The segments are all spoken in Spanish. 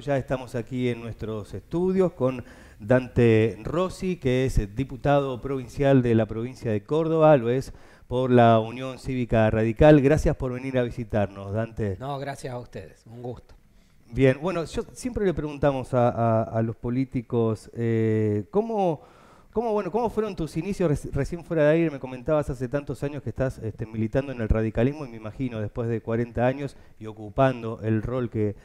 Pues ya estamos aquí en nuestros estudios con Dante Rossi, que es diputado provincial de la provincia de Córdoba, lo es por la Unión Cívica Radical. Gracias por venir a visitarnos, Dante. No, gracias a ustedes, un gusto. Bien, bueno, yo siempre le preguntamos a, los políticos eh, cómo... bueno, ¿Cómo fueron tus inicios? recién fuera de aire me comentabas hace tantos años que estás este, militando en el radicalismo y me imagino después de 40 años y ocupando el rol que,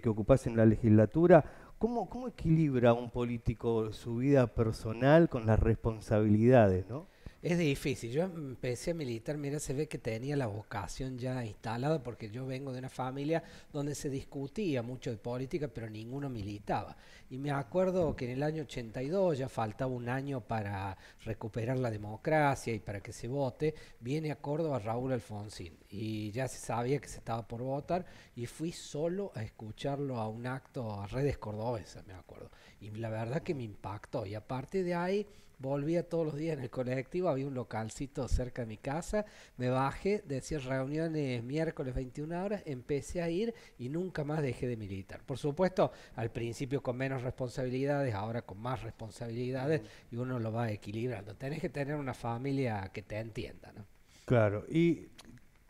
que, ocupasen en la legislatura. ¿Cómo, ¿Cómo equilibra un político su vida personal con las responsabilidades, no? Es difícil. Yo empecé a militar, mira, se ve que tenía la vocación ya instalada porque yo vengo de una familia donde se discutía mucho de política, pero ninguno militaba. Y me acuerdo que en el año 82 ya faltaba un año para recuperar la democracia y para que se vote, viene a Córdoba Raúl Alfonsín y ya se sabía que se estaba por votar y fui solo a escucharlo a un acto a redes cordobesas, me acuerdo. Y la verdad que me impactó y aparte de ahí Volvía todos los días en el colectivo, había un localcito cerca de mi casa, me bajé, decía reuniones miércoles 21 horas, empecé a ir y nunca más dejé de militar. Por supuesto, al principio con menos responsabilidades, ahora con más responsabilidades y uno lo va equilibrando. Tenés que tener una familia que te entienda, ¿no? Claro, y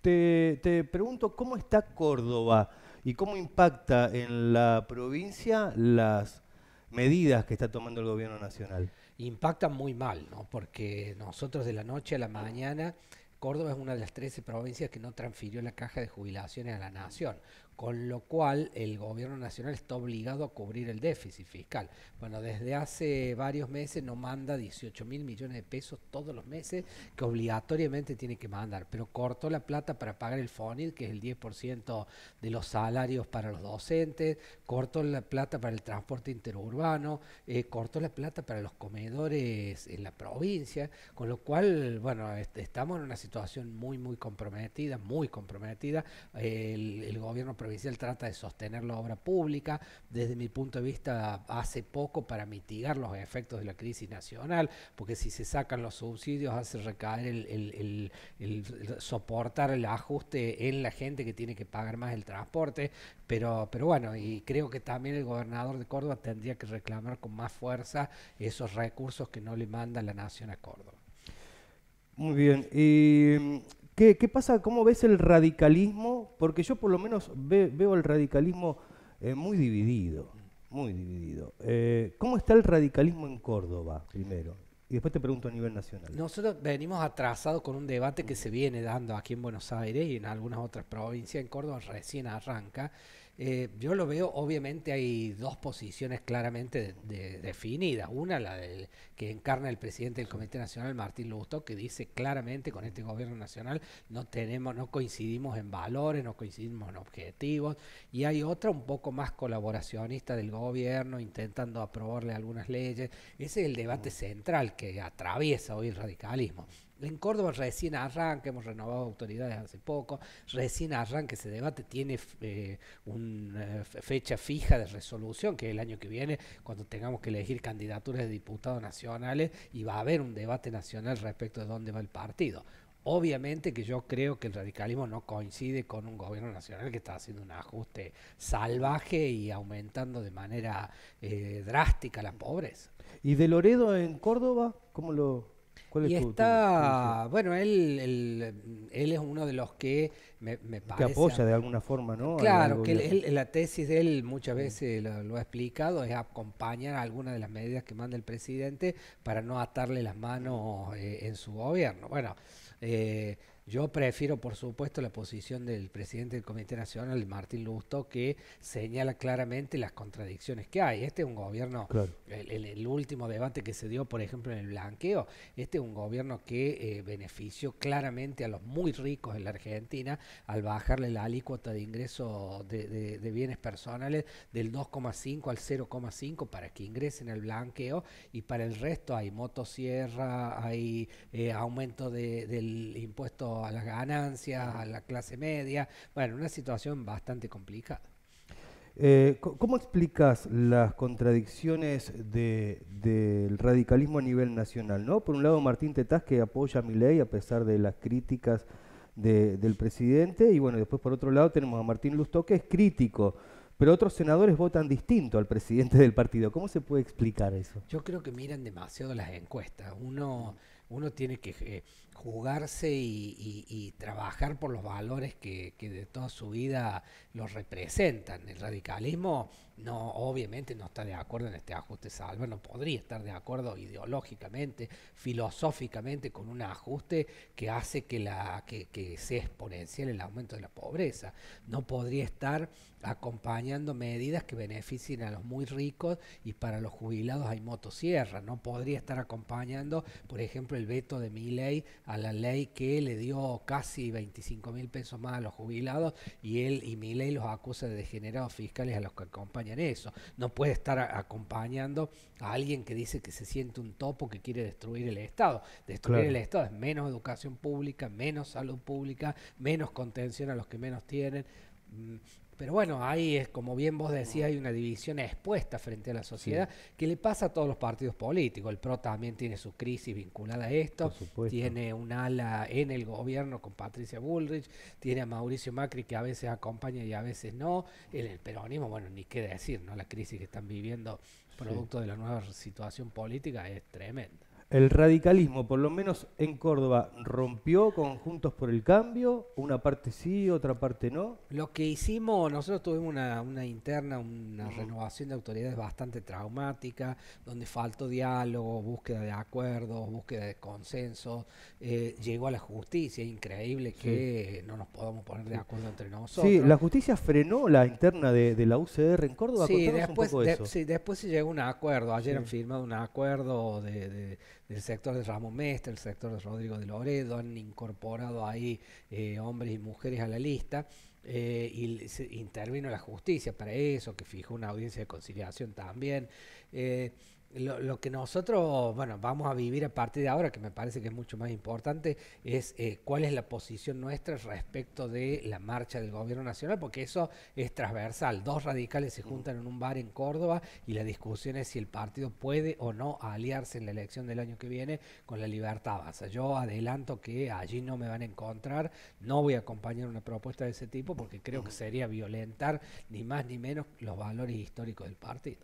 te, te pregunto, ¿cómo está Córdoba y cómo impacta en la provincia las medidas que está tomando el gobierno nacional. Impactan muy mal, ¿no? Porque nosotros de la noche a la mañana, Córdoba es una de las 13 provincias que no transfirió la caja de jubilaciones a la nación con lo cual el gobierno nacional está obligado a cubrir el déficit fiscal. Bueno, desde hace varios meses no manda 18 mil millones de pesos todos los meses que obligatoriamente tiene que mandar, pero cortó la plata para pagar el FONID, que es el 10% de los salarios para los docentes, cortó la plata para el transporte interurbano, eh, cortó la plata para los comedores en la provincia, con lo cual, bueno, estamos en una situación muy, muy comprometida, muy comprometida. el, el gobierno provincial trata de sostener la obra pública, desde mi punto de vista hace poco para mitigar los efectos de la crisis nacional, porque si se sacan los subsidios hace recaer el, soportar el ajuste en la gente que tiene que pagar más el transporte, pero, pero bueno, y creo que también el gobernador de Córdoba tendría que reclamar con más fuerza esos recursos que no le manda la nación a Córdoba. Muy bien, y ¿Qué, pasa? ¿Cómo ves el radicalismo? Porque yo por lo menos veo el radicalismo eh, muy dividido, muy dividido. Eh, ¿Cómo está el radicalismo en Córdoba, primero? Y después te pregunto a nivel nacional. Nosotros venimos atrasados con un debate que se viene dando aquí en Buenos Aires y en algunas otras provincias. En Córdoba recién arranca, eh, yo lo veo, obviamente hay dos posiciones claramente definidas. Una, la del, que encarna el presidente del Comité Nacional, Martín Lusto, que dice claramente con este gobierno nacional no tenemos, no coincidimos en valores, no coincidimos en objetivos. Y hay otra un poco más colaboracionista del gobierno, intentando aprobarle algunas leyes. Ese es el debate central que atraviesa hoy el radicalismo. En Córdoba recién arranca, hemos renovado autoridades hace poco, recién arranca ese debate, tiene eh, una eh, fecha fija de resolución, que es el año que viene, cuando tengamos que elegir candidaturas de diputados nacionales y va a haber un debate nacional respecto de dónde va el partido. Obviamente que yo creo que el radicalismo no coincide con un gobierno nacional que está haciendo un ajuste salvaje y aumentando de manera eh, drástica la pobreza. ¿Y de Loredo en Córdoba? ¿Cómo lo, y está, bueno, él, él, es uno de los que me, parece... Que apoya de alguna forma, ¿no? Claro, que la tesis de él muchas veces lo, ha explicado, es acompañar algunas de las medidas que manda el presidente para no atarle las manos eh, en su gobierno. Bueno, eh, yo prefiero, por supuesto, la posición del presidente del Comité Nacional, Martín Lusto, que señala claramente las contradicciones que hay. Este es un gobierno, el, último debate que se dio, por ejemplo, en el blanqueo, este es un gobierno que eh, benefició claramente a los muy ricos en la Argentina al bajarle la alícuota de ingreso de, bienes personales del 2,5 al 0,5 para que ingresen al blanqueo y para el resto hay motosierra, hay eh, aumento del impuesto a las ganancias, a la clase media. Bueno, una situación bastante complicada. Eh, ¿Cómo explicas las contradicciones del radicalismo a nivel nacional? ¿no? Por un lado, Martín Tetaz, que apoya a ley a pesar de las críticas del presidente, y bueno, después por otro lado tenemos a Martín Lustó, que es crítico, pero otros senadores votan distinto al presidente del partido. ¿Cómo se puede explicar eso? Yo creo que miran demasiado las encuestas. Uno uno tiene que eh, jugarse y, trabajar por los valores que, de toda su vida los representan. El radicalismo no, obviamente no está de acuerdo en este ajuste salva, no podría estar de acuerdo ideológicamente, filosóficamente con un ajuste que hace que, la, que sea exponencial el aumento de la pobreza. No podría estar acompañando medidas que beneficien a los muy ricos y para los jubilados hay motosierra. No podría estar acompañando, por ejemplo, el veto de mi ley a la ley que le dio casi 25 mil pesos más a los jubilados y él y mi ley los acusa de degenerados fiscales a los que acompañan eso. No puede estar acompañando a alguien que dice que se siente un topo que quiere destruir el Estado. Destruir el Estado es menos educación pública, menos salud pública, menos contención a los que menos tienen mm, pero bueno, ahí es, como bien vos decías, hay una división expuesta frente a la sociedad que le pasa a todos los partidos políticos. El PRO también tiene su crisis vinculada a esto. Tiene un ala en el gobierno con Patricia Bullrich, tiene a Mauricio Macri que a veces acompaña y a veces no. El, el peronismo, bueno, ni qué decir, ¿no? La crisis que están viviendo producto de la nueva situación política es tremenda. El radicalismo, por lo menos en Córdoba, rompió conjuntos por el Cambio, una parte sí, otra parte no. Lo que hicimos, nosotros tuvimos una, interna, una renovación de autoridades bastante traumática, donde faltó diálogo, búsqueda de acuerdos, búsqueda de consenso, eh, llegó a la justicia, increíble que no nos podamos poner de acuerdo entre nosotros. Sí, la justicia frenó la interna de, la UCR en Córdoba. Sí, después, un se llegó a un acuerdo, ayer un acuerdo de el sector de Ramón Mestre, el sector de Rodrigo de Loredo, han incorporado ahí eh, hombres y mujeres a la lista. Eh, y intervino la justicia para eso, que fijó una audiencia de conciliación también. Eh, lo, que nosotros, bueno, vamos a vivir a partir de ahora, que me parece que es mucho más importante, es eh, cuál es la posición nuestra respecto de la marcha del gobierno nacional, porque eso es transversal. Dos radicales se mm. juntan en un bar en Córdoba y la discusión es si el partido puede o no aliarse en la elección del año que viene con la libertad sea, Yo adelanto que allí no me van a encontrar, no voy a acompañar una propuesta de ese tipo porque creo que mm. sería violentar ni más ni menos los valores históricos del partido.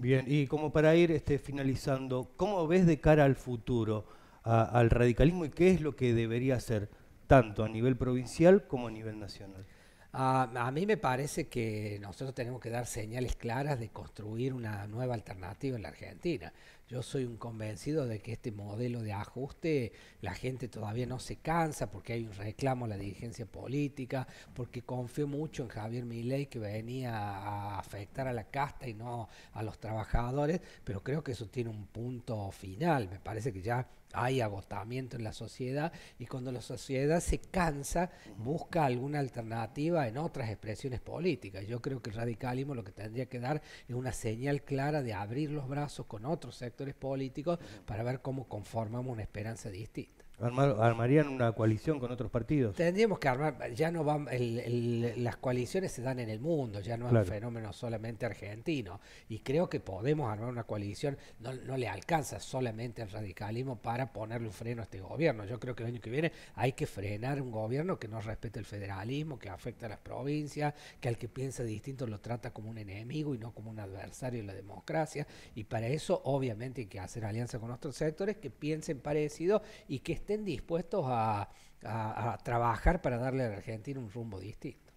Bien, y como para ir este, finalizando, ¿cómo ves de cara al futuro al radicalismo y qué es lo que debería hacer tanto a nivel provincial como a nivel nacional? Ah, a mí me parece que nosotros tenemos que dar señales claras de construir una nueva alternativa en la Argentina. Yo soy un convencido de que este modelo de ajuste, la gente todavía no se cansa porque hay un reclamo a la dirigencia política, porque confío mucho en Javier Milei que venía a afectar a la casta y no a los trabajadores, pero creo que eso tiene un punto final. Me parece que ya hay agotamiento en la sociedad y cuando la sociedad se cansa busca alguna alternativa en otras expresiones políticas. Yo creo que el radicalismo lo que tendría que dar es una señal clara de abrir los brazos con otros sectores políticos para ver cómo conformamos una esperanza distinta armarían una coalición con otros partidos. Tendríamos que armar, ya no van, las coaliciones se dan en el mundo, ya no es un fenómeno solamente argentino. Y creo que podemos armar una coalición, no, no le alcanza solamente al radicalismo para ponerle un freno a este gobierno. Yo creo que el año que viene hay que frenar un gobierno que no respete el federalismo, que afecta a las provincias, que al que piensa distinto lo trata como un enemigo y no como un adversario de la democracia. Y para eso, obviamente, hay que hacer alianza con otros sectores que piensen parecido y que estén estén dispuestos a, trabajar para darle a la Argentina un rumbo distinto.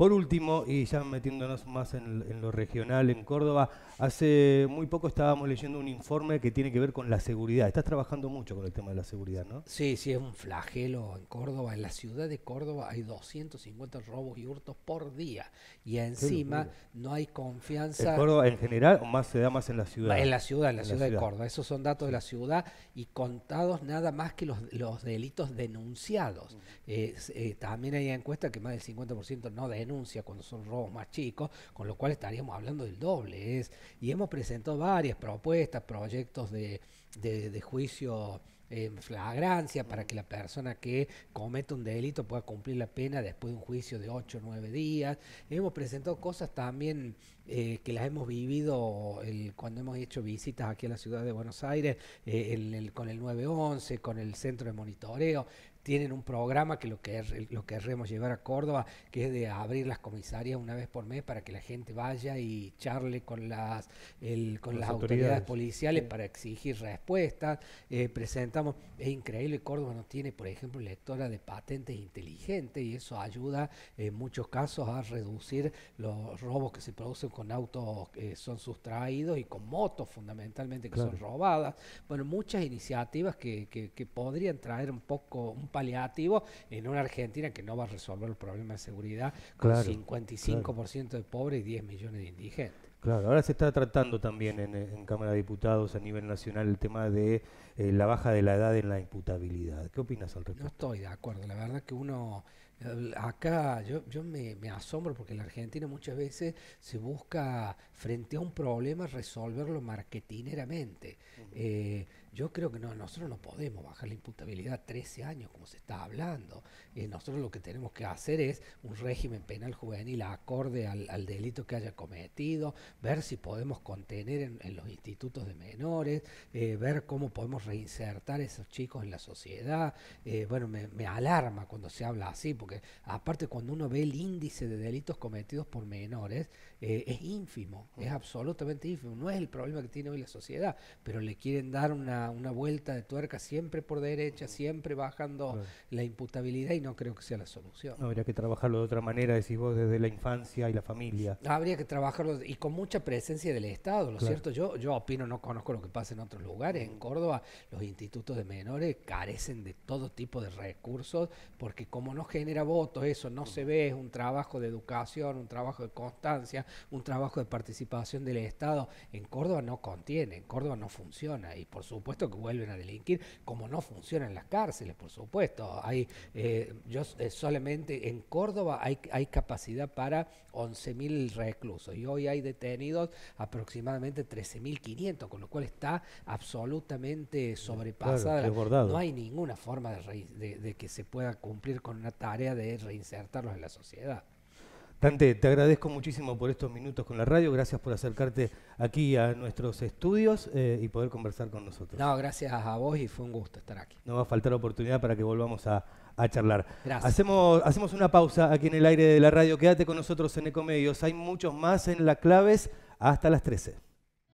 Por último, y ya metiéndonos más en, lo regional, en Córdoba, hace muy poco estábamos leyendo un informe que tiene que ver con la seguridad. Estás trabajando mucho con el tema de la seguridad, ¿no? Sí, sí, es un flagelo en Córdoba. En la ciudad de Córdoba hay 250 robos y hurtos por día. Y encima no hay confianza. ¿En Córdoba en general o más se da más en la ciudad? En la ciudad, en la, ciudad, de Córdoba. Esos son datos de la ciudad y contados nada más que los, delitos denunciados. Eh, eh, también hay encuestas que más del 50% no denuncian cuando son robos más chicos, con lo cual estaríamos hablando del doble. y hemos presentado varias propuestas, proyectos de, juicio en flagrancia para que la persona que cometa un delito pueda cumplir la pena después de un juicio de 8 o 9 días. Hemos presentado cosas también eh, que las hemos vivido cuando hemos hecho visitas aquí a la ciudad de Buenos Aires, el, eh, el, con el 911, con el centro de monitoreo tienen un programa que lo, que lo querremos llevar a Córdoba, que es de abrir las comisarias una vez por mes para que la gente vaya y charle con las, con, las, autoridades. policiales para exigir respuestas. Eh, presentamos, es increíble, Córdoba no tiene, por ejemplo, lectora de patentes inteligente, y eso ayuda en muchos casos a reducir los robos que se producen con autos que son sustraídos y con motos fundamentalmente que son robadas. Bueno, muchas iniciativas que, que, que podrían traer un poco paliativo en una Argentina que no va a resolver el problema de seguridad con 55% de pobres y 10 millones de indigentes. Claro, ahora se está tratando también en, Cámara de Diputados a nivel nacional el tema de eh, la baja de la edad en la imputabilidad. ¿Qué opinas al respecto? No estoy de acuerdo. La verdad que uno eh, Acá yo, me, asombro porque en la Argentina muchas veces se busca frente a un problema resolverlo marketineramente. Yo creo que no, nosotros no podemos bajar la imputabilidad a 13 años, como se está hablando. Eh, nosotros lo que tenemos que hacer es un régimen penal juvenil acorde al, delito que haya cometido, ver si podemos contener en, los institutos de menores, eh, ver cómo podemos reinsertar a esos chicos en la sociedad. Eh, bueno, me, alarma cuando se habla así, porque aparte cuando uno ve el índice de delitos cometidos por menores, eh, es ínfimo, es mm. absolutamente ínfimo. No es el problema que tiene hoy la sociedad, pero le quieren dar una, vuelta de tuerca siempre por derecha, mm. siempre bajando la imputabilidad y no creo que sea la solución. Habría que trabajarlo de otra manera, decís vos, desde la infancia y la familia. Habría que trabajarlo y con mucha presencia del Estado, ¿lo cierto? Yo, yo opino, no conozco lo que pasa en otros lugares. En Córdoba los institutos de menores carecen de todo tipo de recursos porque como no genera votos, eso no mm. se ve, es un trabajo de educación, un trabajo de constancia, un trabajo de participación del Estado. En Córdoba no contiene, en Córdoba no funciona y por supuesto que vuelven a delinquir como no funcionan las cárceles, por supuesto. Hay, eh, yo eh, solamente en Córdoba hay, capacidad para 11.000 reclusos y hoy hay detenidos aproximadamente 13.500, con lo cual está absolutamente sobrepasada. no hay ninguna forma de, de que se pueda cumplir con una tarea de reinsertarlos en la sociedad. Dante, te agradezco muchísimo por estos minutos con la radio, gracias por acercarte aquí a nuestros estudios eh, y poder conversar con nosotros. No, gracias a vos y fue un gusto estar aquí. No va a faltar oportunidad para que volvamos a, charlar. Gracias. Hacemos, hacemos una pausa aquí en el aire de la radio, quédate con nosotros en Ecomedios, hay muchos más en la claves hasta las 13.